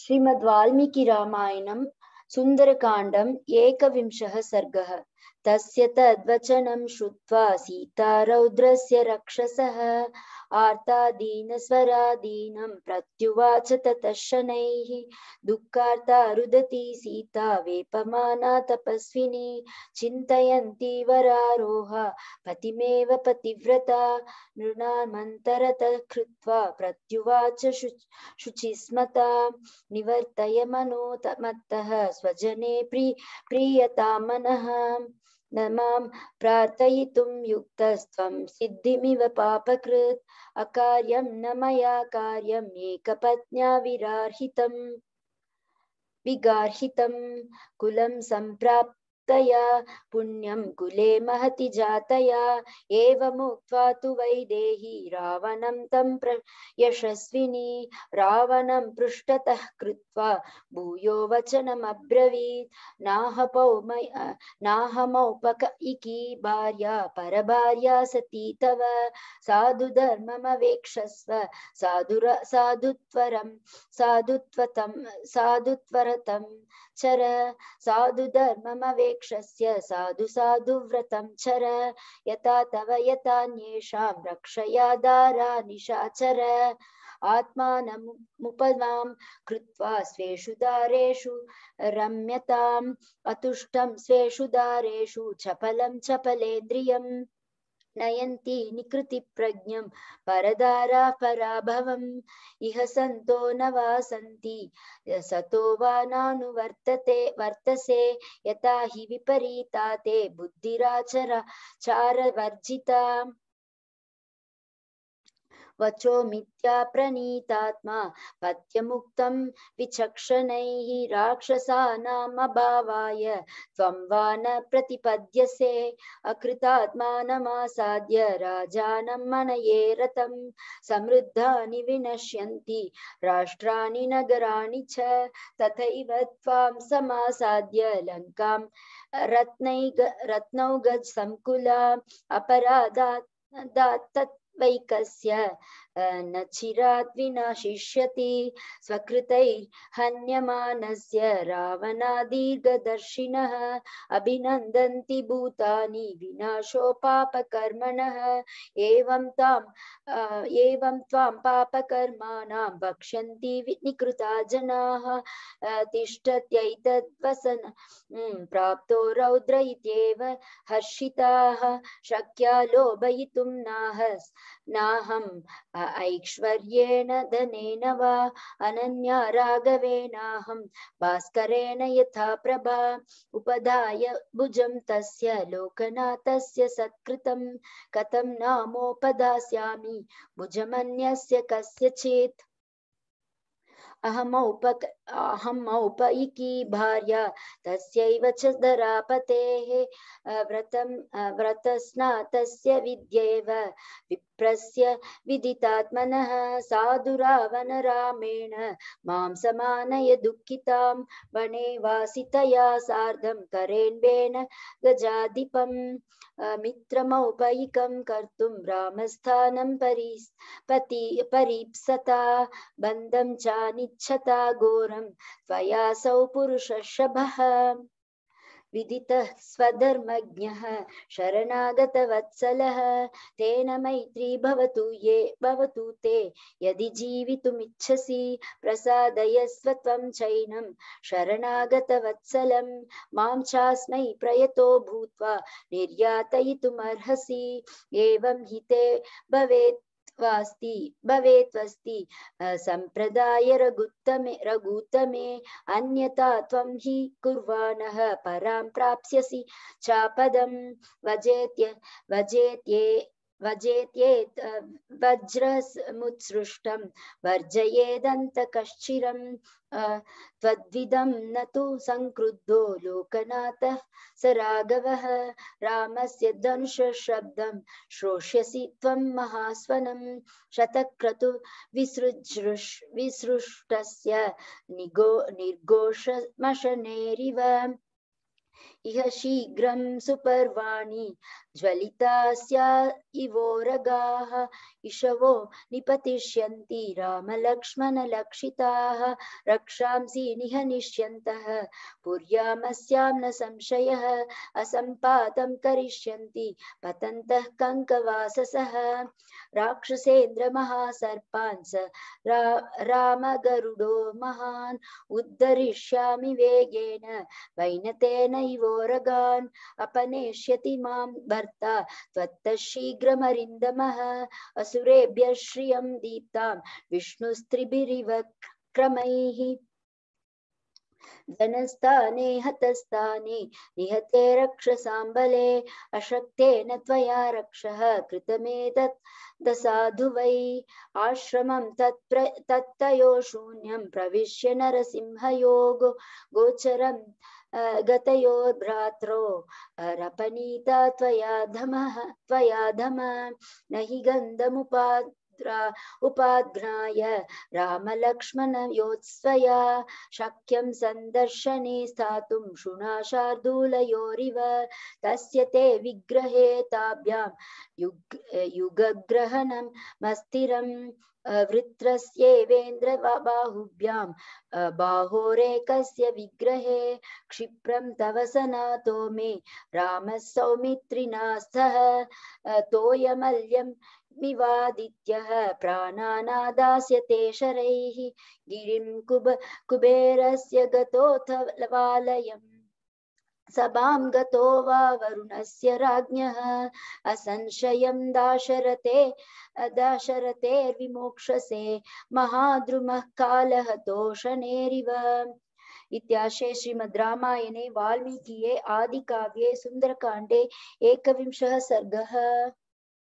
श्रीमद् वाल्मीकि रामायणं सुन्दरकाण्डम् एकविंशः सर्गः तस्य तद्वचनं श्रुत्वा सीता रौद्रस्य रक्षसः आर्तादीनस्वरादीनं प्रत्युवाच ततः दुःखार्ता रुदती सीता वेपमाना तपस्विनी चिन्तयन्ती वरारोह पतिमेव पतिव्रता नृणामन्तरतः कृत्वा प्रत्युवाच शु शुचिस्मता निवर्तय मनो तमत्तः स्वजने प्रि प्रीयता मनः न मां प्रार्थयितुं युक्तस्त्वं सिद्धिमिव पापकृत् अकार्यं न मया कार्यम् एकपत्न्या विरार्हितम् विगार्हितं कुलं सम्प्राप्य भक्तया पुण्यं कुले महति जातया एवमुक्त्वा तु वैदेही रावणं तं प्र यशस्विनी रावणं पृष्ठतः कृत्वा भूयो वचनमब्रवीत् नाहपौमय नाहमौपक इकी भार्या परभार्या सती तव साधुधर्ममवेक्षस्व साधुर साधुत्वरं साधुत्वतं साधुत्वरतं चर साधुधर्ममवेक्ष यक्षस्य साधु साधुव्रतं चर यथा तव यथान्येषां रक्षया दारा निशाचर आत्मानमुपमां कृत्वा स्वेषु दारेषु रम्यताम् अतुष्टं स्वेषु दारेषु चपलं चपलेन्द्रियम् नयन्ति निकृतिप्रज्ञं परदारा पराभवम् इह सन्तो न वा सन्ति सतो वा नानुवर्तते वर्तसे यथा हि विपरीता ते बुद्धिराचर चारवर्जिता वचो मिथ्याप्रणीतात्मा पथ्यमुक्तं विचक्षणैः राक्षसानामभावाय त्वं वा न प्रतिपद्यसे अकृतात्मानमासाद्य राजानं मनये रतं समृद्धानि विनश्यन्ति राष्ट्राणि नगराणि च तथैव त्वां समासाद्य लङ्कां रत्नैग रत्नौगज संकुला अपराधात् वैकस्य न चिरात् विनाशिष्यति स्वकृतै हन्यमानस्य रावणादीर्घदर्शिनः अभिनन्दन्ति भूतानि विनाशोपापकर्मणः एवं ताम् एवं त्वां पापकर्माणां भक्षन्ति निकृता जनाः तिष्ठत्यैतद्वसन प्राप्तो रौद्र इत्येव हर्षिताः शक्या लोभयितुं नाह नाहम् ऐश्वर्येण धनेन वा अनन्या राघवेनाहं भास्करेण यथा प्रभा उपधाय भुजं तस्य लोकनाथस्य सत्कृतं कथं नामोपधास्यामि भुजमन्यस्य कस्यचित् अहम उपक अहम् औपयिकी भार्या तस्यैव च धरापतेः व्रतं व्रतस्नातस्य विद्येव विप्रस्य विदितात्मनः साधुरावन रामेण मां समानय दुःखितां वने वासितया सार्धं करेण्वेन गजाधिपं मित्रमौपयिकं कर्तुं रामस्थानं परि पति परीप्सता बन्धं चानि विदितमिच्छता घोरं त्वयासौ पुरुषशभः विदितः स्वधर्मज्ञः शरणागतवत्सलः तेन मैत्री भवतु ये भवतु ते यदि जीवितुमिच्छसि प्रसादयस्व त्वं चैनं शरणागतवत्सलं मां चास्मै प्रयतो भूत्वा निर्यातयितुमर्हसि एवं हि भवेत् त्वास्ति भवेत्वस्ति सम्प्रदाय रघुत्तमे रघुत्तमे अन्यथा त्वं हि कुर्वाणः परां प्राप्स्यसि चापदं वजेत्य वजेत्ये वजेत्येत् वज्रमुत्सृष्टं वर्जयेदन्त कश्चिरं त्वद्विदं न तु सङ्क्रुद्धो लोकनाथः स राघवः रामस्य धनुषशब्दं श्रोष्यसि त्वं महास्वनं शतक्रतु विसृजृष् विसृष्टस्य निगो निर्घोषमशनेरिव इह शीघ्रं सुपर्वाणि ज्वलितास्या इवोरगाः इषवो निपतिष्यन्ति रामलक्ष्मणलक्षिताः रक्षांसि निहनिष्यन्तः पुर्यामस्यां न संशयः असम्पातं करिष्यन्ति पतन्तः कङ्कवाससः राक्षसेन्द्रमहासर्पान् स रा रामगरुडो महान् उद्धरिष्यामि वेगेन घोरगान् अपनेष्यति मां भर्ता त्वत्तः शीघ्रमरिन्दमः असुरेभ्यः श्रियं दीप्तां विष्णुस्त्रिभिरिव क्रमैः जनस्थाने हतस्थाने निहते रक्षसाम्बले अशक्तेन त्वया रक्षः कृतमेतत् दसाधु वै आश्रमं तत्प्र तत्तयो शून्यं प्रविश्य नरसिंहयोग गोचरं गतयोर्भ्रात्रो रपनीता त्वया धमः त्वया धम न हि गन्धमुपा सर्वत्र उपाघ्राय रामलक्ष्मणयोत्स्वया शक्यं सन्दर्शने स्थातुं शार्दूलयोरिव तस्य ते विग्रहे ताभ्यां युग युगग्रहणं मस्तिरं वृत्रस्येवेन्द्र बाहुभ्यां बाहोरेकस्य विग्रहे क्षिप्रं तव सनातो मे रामः सौमित्रिणा सह तोयमल्यं अग्निवादित्यः प्राणानादास्यते शरैः गिरिं कुब कुबेरस्य गतोऽथ लवालयम् सभां गतो वा वरुणस्य राज्ञः असंशयं दाशरथे दाशरथेर्विमोक्षसे महाद्रुमः कालः तोषणेरिव इत्याशे श्रीमद् रामायणे वाल्मीकिये आदिकाव्ये सुन्दरकाण्डे एकविंशः सर्गः